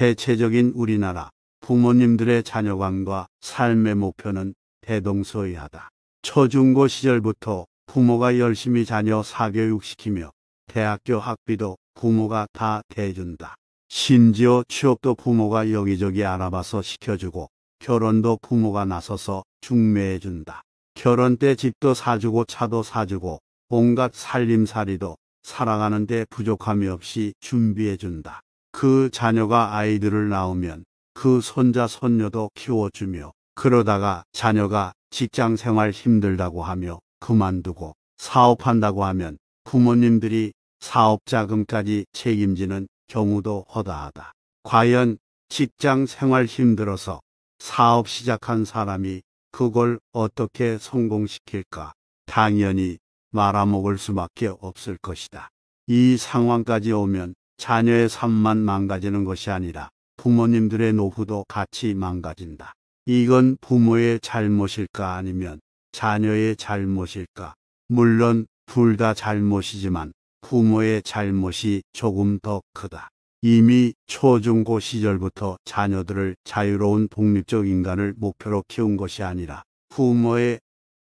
대체적인 우리나라 부모님들의 자녀관과 삶의 목표는 대동소이하다. 초중고 시절부터 부모가 열심히 자녀 사교육시키며 대학교 학비도 부모가 다 대준다. 심지어 취업도 부모가 여기저기 알아봐서 시켜주고 결혼도 부모가 나서서 중매해준다. 결혼 때 집도 사주고 차도 사주고 온갖 살림살이도 살아가는데 부족함이 없이 준비해준다. 그 자녀가 아이들을 낳으면 그 손자 손녀도 키워주며 그러다가 자녀가 직장 생활 힘들다고 하며 그만두고 사업한다고 하면 부모님들이 사업 자금까지 책임지는 경우도 허다하다. 과연 직장 생활 힘들어서 사업 시작한 사람이 그걸 어떻게 성공시킬까? 당연히 말아먹을 수밖에 없을 것이다. 이 상황까지 오면 자녀의 삶만 망가지는 것이 아니라 부모님들의 노후도 같이 망가진다. 이건 부모의 잘못일까 아니면 자녀의 잘못일까? 물론 둘 다 잘못이지만 부모의 잘못이 조금 더 크다. 이미 초중고 시절부터 자녀들을 자유로운 독립적 인간을 목표로 키운 것이 아니라 부모의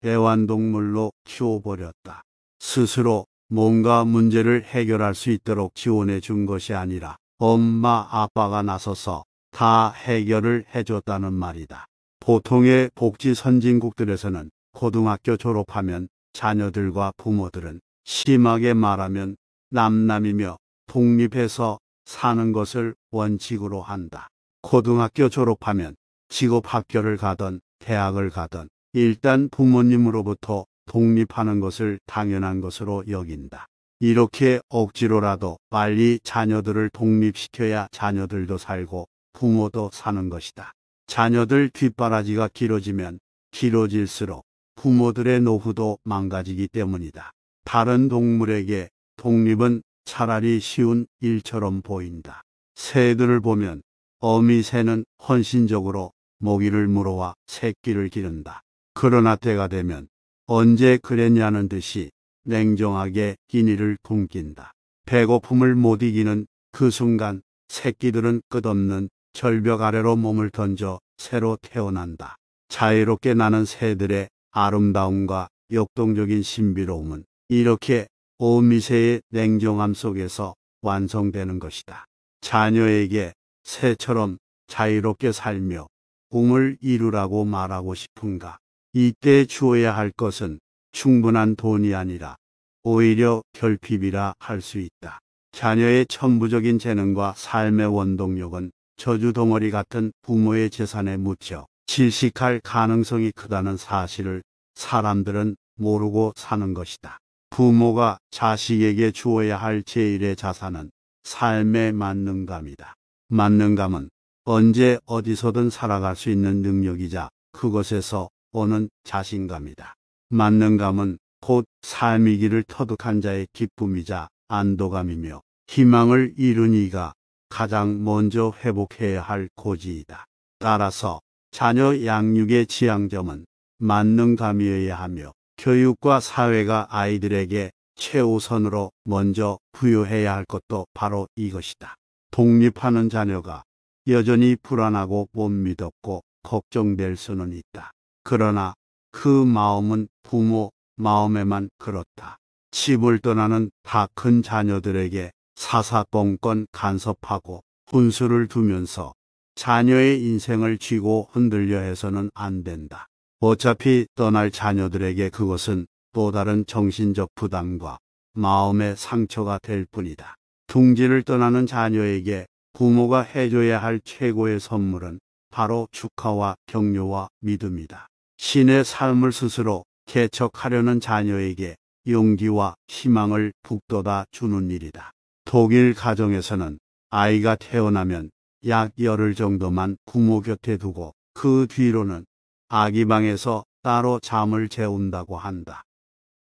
애완동물로 키워버렸다. 스스로 뭔가 문제를 해결할 수 있도록 지원해 준 것이 아니라 엄마 아빠가 나서서 다 해결을 해줬다는 말이다. 보통의 복지 선진국들에서는 고등학교 졸업하면 자녀들과 부모들은 심하게 말하면 남남이며 독립해서 사는 것을 원칙으로 한다. 고등학교 졸업하면 직업 학교를 가던 대학을 가던 일단 부모님으로부터 독립하는 것을 당연한 것으로 여긴다. 이렇게 억지로라도 빨리 자녀들을 독립시켜야 자녀들도 살고 부모도 사는 것이다. 자녀들 뒷바라지가 길어지면 길어질수록 부모들의 노후도 망가지기 때문이다. 다른 동물에게 독립은 차라리 쉬운 일처럼 보인다. 새들을 보면 어미 새는 헌신적으로 먹이를 물어와 새끼를 기른다. 그러나 때가 되면 언제 그랬냐는 듯이 냉정하게 끼니를 굶긴다. 배고픔을 못 이기는 그 순간 새끼들은 끝없는 절벽 아래로 몸을 던져 새로 태어난다. 자유롭게 나는 새들의 아름다움과 역동적인 신비로움은 이렇게 오미세의 냉정함 속에서 완성되는 것이다. 자녀에게 새처럼 자유롭게 살며 꿈을 이루라고 말하고 싶은가? 이때 주어야 할 것은 충분한 돈이 아니라 오히려 결핍이라 할 수 있다. 자녀의 천부적인 재능과 삶의 원동력은 저주 덩어리 같은 부모의 재산에 묻혀 질식할 가능성이 크다는 사실을 사람들은 모르고 사는 것이다. 부모가 자식에게 주어야 할 제일의 자산은 삶의 만능감이다. 만능감은 언제 어디서든 살아갈 수 있는 능력이자 그것에서 오는 자신감이다. 만능감은 곧 삶의 길을 터득한 자의 기쁨이자 안도감이며 희망을 이룬 이가 가장 먼저 회복해야 할 고지이다. 따라서 자녀 양육의 지향점은 만능감이어야 하며 교육과 사회가 아이들에게 최우선으로 먼저 부여해야 할 것도 바로 이것이다. 독립하는 자녀가 여전히 불안하고 못 믿었고 걱정될 수는 있다. 그러나 그 마음은 부모 마음에만 그렇다. 집을 떠나는 다 큰 자녀들에게 사사건건 간섭하고 분수를 두면서 자녀의 인생을 쥐고 흔들려 해서는 안 된다. 어차피 떠날 자녀들에게 그것은 또 다른 정신적 부담과 마음의 상처가 될 뿐이다. 둥지를 떠나는 자녀에게 부모가 해줘야 할 최고의 선물은 바로 축하와 격려와 믿음이다. 신의 삶을 스스로 개척하려는 자녀에게 용기와 희망을 북돋아 주는 일이다. 독일 가정에서는 아이가 태어나면 약 열흘 정도만 부모 곁에 두고 그 뒤로는 아기 방에서 따로 잠을 재운다고 한다.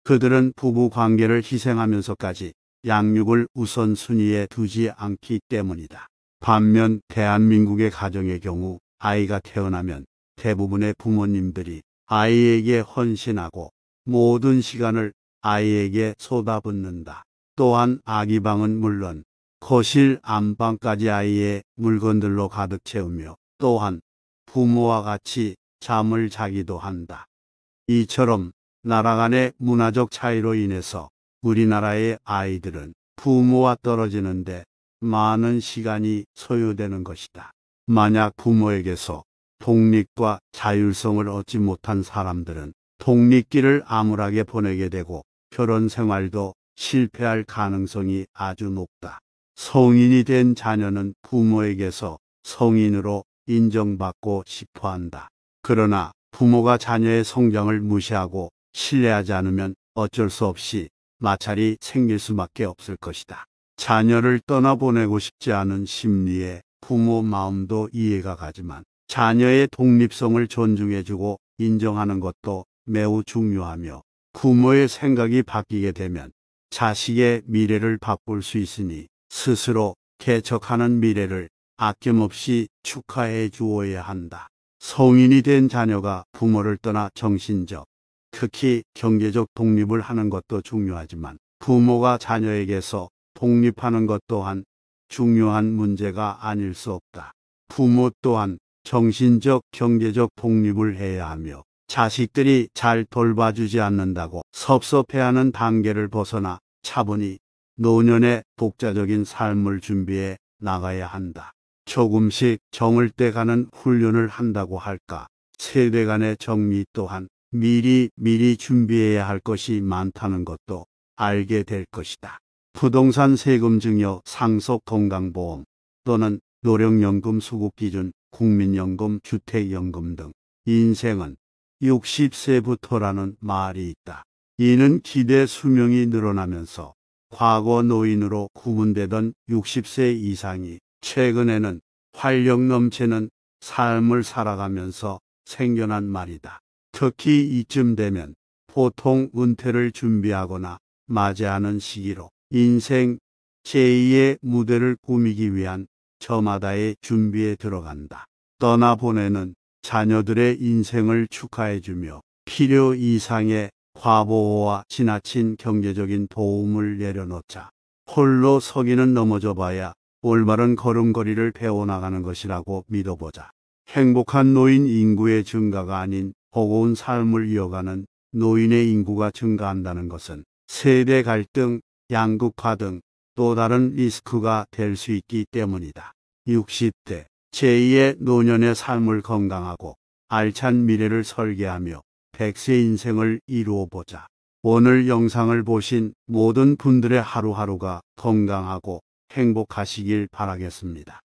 그들은 부부 관계를 희생하면서까지 양육을 우선순위에 두지 않기 때문이다. 반면 대한민국의 가정의 경우 아이가 태어나면 대부분의 부모님들이 아이에게 헌신하고 모든 시간을 아이에게 쏟아붓는다. 또한 아기방은 물론 거실 안방까지 아이의 물건들로 가득 채우며 또한 부모와 같이 잠을 자기도 한다. 이처럼 나라 간의 문화적 차이로 인해서 우리나라의 아이들은 부모와 떨어지는데 많은 시간이 소요되는 것이다. 만약 부모에게서 독립과 자율성을 얻지 못한 사람들은 독립기를 암울하게 보내게 되고 결혼 생활도 실패할 가능성이 아주 높다. 성인이 된 자녀는 부모에게서 성인으로 인정받고 싶어 한다. 그러나 부모가 자녀의 성장을 무시하고 신뢰하지 않으면 어쩔 수 없이 마찰이 생길 수밖에 없을 것이다. 자녀를 떠나보내고 싶지 않은 심리에 부모 마음도 이해가 가지만 자녀의 독립성을 존중해주고 인정하는 것도 매우 중요하며 부모의 생각이 바뀌게 되면 자식의 미래를 바꿀 수 있으니 스스로 개척하는 미래를 아낌없이 축하해 주어야 한다. 성인이 된 자녀가 부모를 떠나 정신적, 특히 경제적 독립을 하는 것도 중요하지만 부모가 자녀에게서 독립하는 것 또한 중요한 문제가 아닐 수 없다. 부모 또한 정신적, 경제적 독립을 해야 하며 자식들이 잘 돌봐주지 않는다고 섭섭해하는 단계를 벗어나 차분히 노년의 독자적인 삶을 준비해 나가야 한다. 조금씩 정을 떼가는 훈련을 한다고 할까. 세대 간의 정리 또한 미리 미리 준비해야 할 것이 많다는 것도 알게 될 것이다. 부동산 세금 증여 상속 건강보험 또는 노령연금 수급 기준 국민연금, 주택연금 등 인생은 60세부터라는 말이 있다. 이는 기대 수명이 늘어나면서 과거 노인으로 구분되던 60세 이상이 최근에는 활력 넘치는 삶을 살아가면서 생겨난 말이다. 특히 이쯤 되면 보통 은퇴를 준비하거나 맞이하는 시기로 인생 제2의 무대를 꾸미기 위한 저마다의 준비에 들어간다. 떠나보내는 자녀들의 인생을 축하해주며 필요 이상의 과보호와 지나친 경제적인 도움을 내려놓자. 홀로 서기는 넘어져 봐야 올바른 걸음걸이를 배워나가는 것이라고 믿어보자. 행복한 노인 인구의 증가가 아닌 버거운 삶을 이어가는 노인의 인구가 증가한다는 것은 세대 갈등, 양극화 등또 다른 리스크가 될 수 있기 때문이다. 60대 제2의 노년의 삶을 건강하고 알찬 미래를 설계하며 100세 인생을 이루어보자. 오늘 영상을 보신 모든 분들의 하루하루가 건강하고 행복하시길 바라겠습니다.